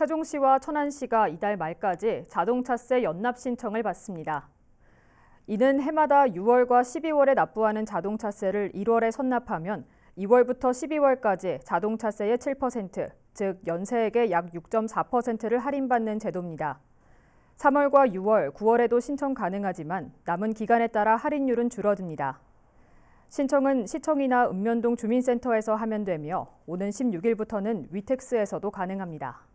세종시와 천안시가 이달 말까지 자동차세 연납 신청을 받습니다. 이는 해마다 6월과 12월에 납부하는 자동차세를 1월에 선납하면 2월부터 12월까지 자동차세의 7%, 즉 연세액의 약 6.4%를 할인받는 제도입니다. 3월과 6월, 9월에도 신청 가능하지만 남은 기간에 따라 할인율은 줄어듭니다. 신청은 시청이나 읍면동 주민센터에서 하면 되며 오는 16일부터는 위택스에서도 가능합니다.